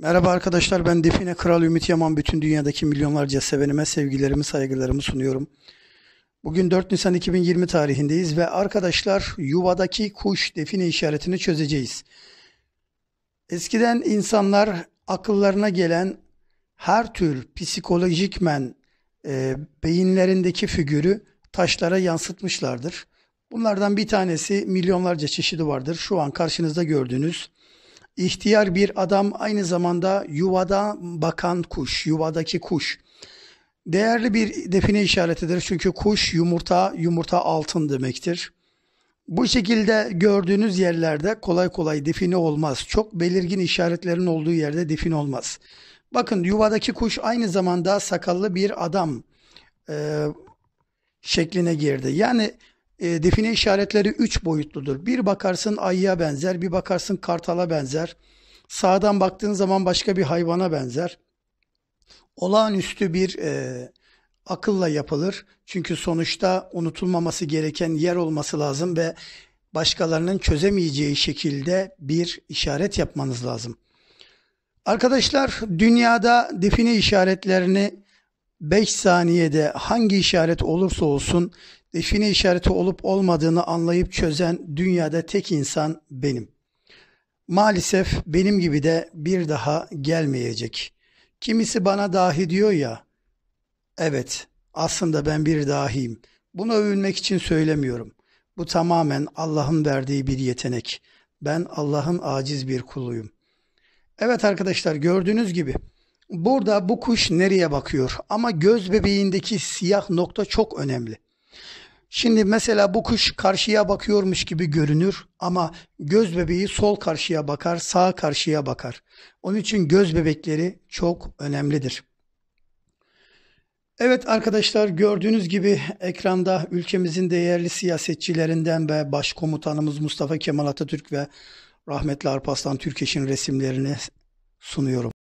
Merhaba arkadaşlar ben Define Kral Ümit Yaman bütün dünyadaki milyonlarca sevenime sevgilerimi saygılarımı sunuyorum. Bugün 4 Nisan 2020 tarihindeyiz ve arkadaşlar yuvadaki kuş define işaretini çözeceğiz. Eskiden insanlar akıllarına gelen her tür psikolojikmen e, beyinlerindeki figürü taşlara yansıtmışlardır. Bunlardan bir tanesi milyonlarca çeşidi vardır. Şu an karşınızda gördüğünüz İhtiyar bir adam aynı zamanda yuvada bakan kuş, yuvadaki kuş. Değerli bir define işaretidir çünkü kuş yumurta, yumurta altın demektir. Bu şekilde gördüğünüz yerlerde kolay kolay define olmaz. Çok belirgin işaretlerin olduğu yerde define olmaz. Bakın yuvadaki kuş aynı zamanda sakallı bir adam e, şekline girdi. Yani e, define işaretleri üç boyutludur. Bir bakarsın ayıya benzer, bir bakarsın kartala benzer. Sağdan baktığın zaman başka bir hayvana benzer. Olağanüstü bir e, akılla yapılır. Çünkü sonuçta unutulmaması gereken yer olması lazım ve başkalarının çözemeyeceği şekilde bir işaret yapmanız lazım. Arkadaşlar dünyada define işaretlerini 5 saniyede hangi işaret olursa olsun define işareti olup olmadığını anlayıp çözen dünyada tek insan benim. Maalesef benim gibi de bir daha gelmeyecek. Kimisi bana dahi diyor ya, evet aslında ben bir dahiyim. Bunu övünmek için söylemiyorum. Bu tamamen Allah'ın verdiği bir yetenek. Ben Allah'ın aciz bir kuluyum. Evet arkadaşlar gördüğünüz gibi Burada bu kuş nereye bakıyor? Ama göz bebeğindeki siyah nokta çok önemli. Şimdi mesela bu kuş karşıya bakıyormuş gibi görünür ama göz bebeği sol karşıya bakar, sağ karşıya bakar. Onun için göz bebekleri çok önemlidir. Evet arkadaşlar gördüğünüz gibi ekranda ülkemizin değerli siyasetçilerinden ve başkomutanımız Mustafa Kemal Atatürk ve rahmetli Arpaslan Türkeş'in resimlerini sunuyorum.